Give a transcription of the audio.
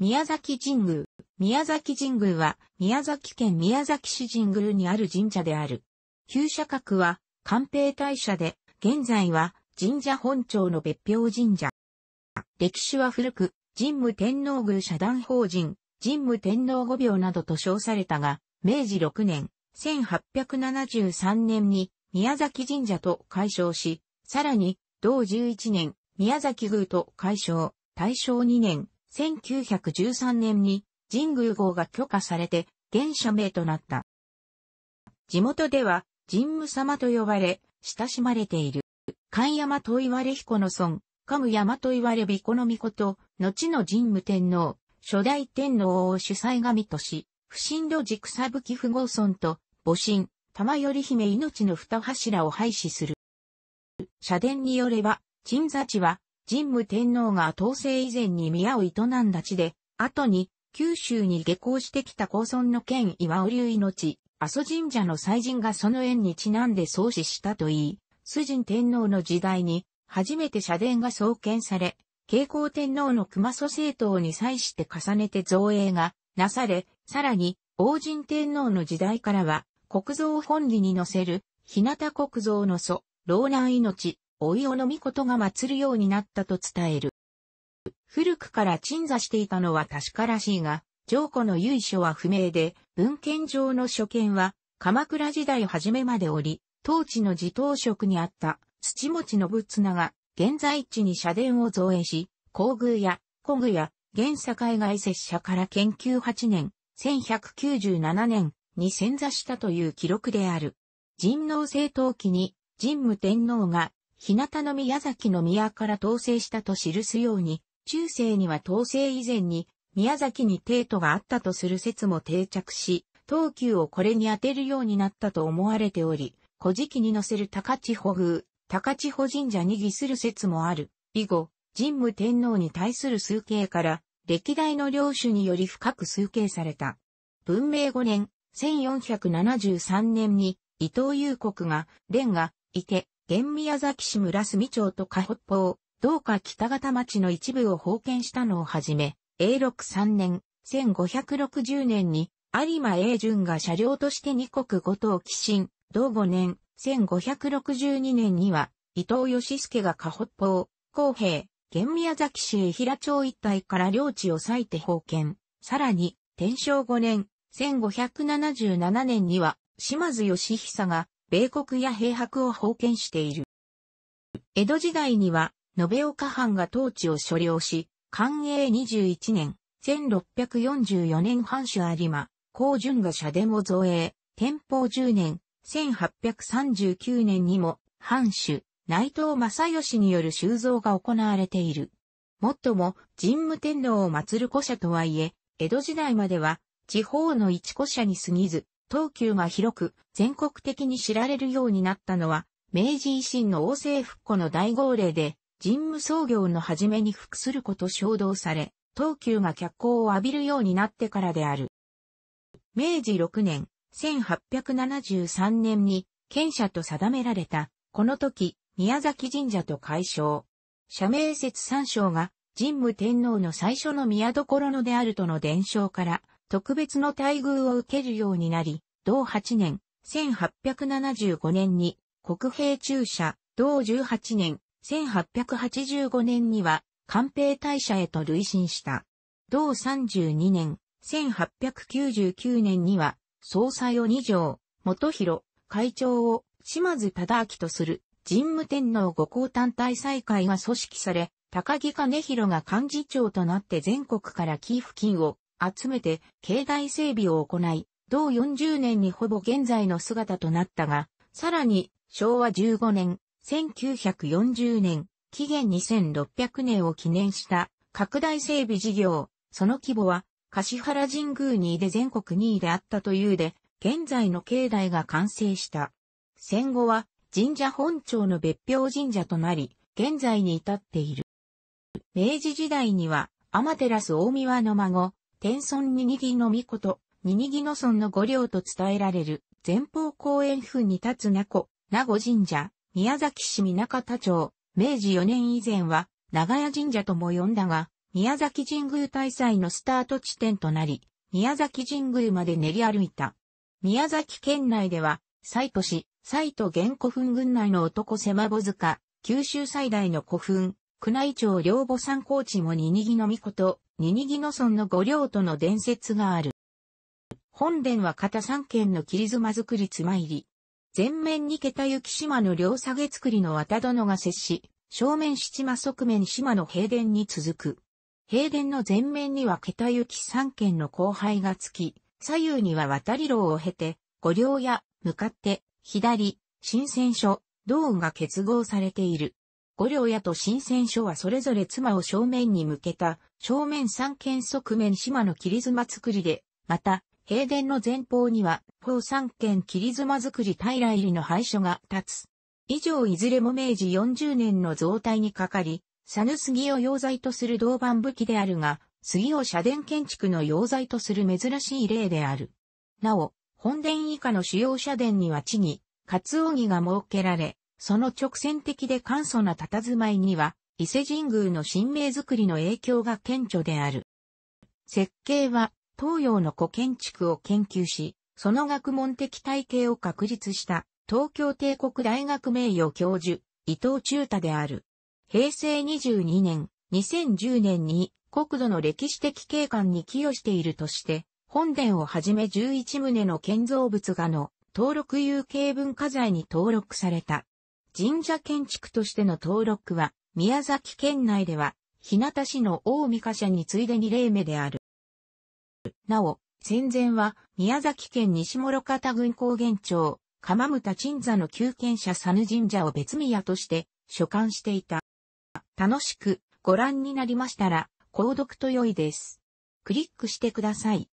宮崎神宮。宮崎神宮は、宮崎県宮崎市神宮にある神社である。旧社格は、官兵大社で、現在は、神社本庁の別表神社。歴史は古く、神武天皇宮社団法人、神武天皇御廟などと称されたが、明治6年、1873年に、宮崎神社と改称し、さらに、同11年、宮崎宮と改称、大正2年、1913年に神宮号が許可されて、現社名となった。地元では、神武様と呼ばれ、親しまれている。神山と言われ彦の孫、神山と言われ彦の御子と、後の神武天皇、初代天皇を主催神とし、不審路軸ぶき不合村と、母神、玉頼姫命の二柱を廃止する。社殿によれば、鎮座地は、神武天皇が統制以前に宮を営んだ地で、後に九州に下校してきた高村の県岩尾流命、阿蘇神社の祭神がその縁にちなんで創始したといい、崇神天皇の時代に初めて社殿が創建され、慶光天皇の熊祖政党に際して重ねて造営がなされ、さらに王神天皇の時代からは国造本理に載せる、日向国造の祖、老難命、おいおのみことが祀るようになったと伝える。古くから鎮座していたのは確からしいが、上古の由緒は不明で、文献上の所見は、鎌倉時代初めまでおり、当地の自頭職にあった土持信綱が、現在地に社殿を造営し、皇宮や古宮や現会外拙者から研究8年、1197年に潜座したという記録である。神皇政党期に神武天皇が日向の宮崎の宮から統制したと記すように、中世には統制以前に宮崎に帝都があったとする説も定着し、東急をこれに当てるようになったと思われており、古事記に載せる高千穂宮、高千穂神社に儀する説もある。以後、神武天皇に対する数形から、歴代の領主により深く数形された。文明5年、1473年に、伊藤裕国が、蓮が、池、現宮崎市村住町と下北方、どうか北方町の一部を封建したのをはじめ、永禄3年、1560年に、有馬英順が車両として二国五島寄進、同5年、1562年には、伊藤義助が下北方、公平、現宮崎市江平町一帯から領地を割いて封建。さらに、天正5年、1577年には、島津義久が、米国や兵白を封建している。江戸時代には、延岡藩が当地を所領し、寛永21年、1644年藩主有馬、高順が社殿を造営、天保10年、1839年にも、藩主、内藤正義による修造が行われている。もっとも、神武天皇を祀る古社とはいえ、江戸時代までは、地方の一古社に過ぎず、東急が広く全国的に知られるようになったのは、明治維新の王政復古の大号令で、神務創業の始めに服すること衝動され、東急が脚光を浴びるようになってからである。明治6年、1873年に、県社と定められた、この時、宮崎神社と解消。社名説三章が、神武天皇の最初の宮所のであるとの伝承から、特別の待遇を受けるようになり、同8年、1875年に国兵中社、同18年、1885年には官兵大社へと累進した。同32年、1899年には総裁を二条、元広、会長を島津忠明とする神武天皇五皇単体再会が組織され、高木兼広が幹事長となって全国から寄付金を集めて境内整備を行い、同40年にほぼ現在の姿となったが、さらに昭和15年、1940年、期限2600年を記念した拡大整備事業、その規模は、柏原神宮2位で全国2位であったというで、現在の境内が完成した。戦後は神社本庁の別表神社となり、現在に至っている。明治時代には、天照大宮の孫、天村ににぎのみこと、ににぎの村の御領と伝えられる、前方公園府に立つ名古、名護神社、宮崎市南中町、明治4年以前は、長屋神社とも呼んだが、宮崎神宮大祭のスタート地点となり、宮崎神宮まで練り歩いた。宮崎県内では、西都市、西都原古墳群内の男狭穂塚、九州最大の古墳、宮内庁両母山高地もににぎのみこと、ニニギノ村の五領との伝説がある。本殿は片三軒の切妻作り妻入り。前面に桁行島の両下げ作りの綿殿が接し、正面七間側面島の平殿に続く。平殿の前面には桁行三軒の後輩がつき、左右には渡り廊を経て、五稜や、向かって、左、新鮮所、道運が結合されている。五両屋と新鮮所はそれぞれ妻を正面に向けた、正面三軒側面島の切妻作りで、また、平殿の前方には、方三軒切妻作り平入りの廃所が立つ。以上いずれも明治40年の増大にかかり、佐野杉を溶剤とする銅板武器であるが、杉を社殿建築の溶剤とする珍しい例である。なお、本殿以下の主要社殿には地に、ツオギが設けられ、その直線的で簡素な佇まいには、伊勢神宮の神明づくりの影響が顕著である。設計は、東洋の古建築を研究し、その学問的体系を確立した、東京帝国大学名誉教授、伊藤忠太である。平成22年、2010年に、国土の歴史的景観に寄与しているとして、本殿をはじめ11棟の建造物画の登録有形文化財に登録された。神社建築としての登録は、宮崎県内では、日向市の大三貨社に次いで2例目である。なお、戦前は、宮崎県西諸方郡高原町、鎌牟鎮座の旧県者佐野神社を別宮として、所管していた。楽しくご覧になりましたら、購読と良いです。クリックしてください。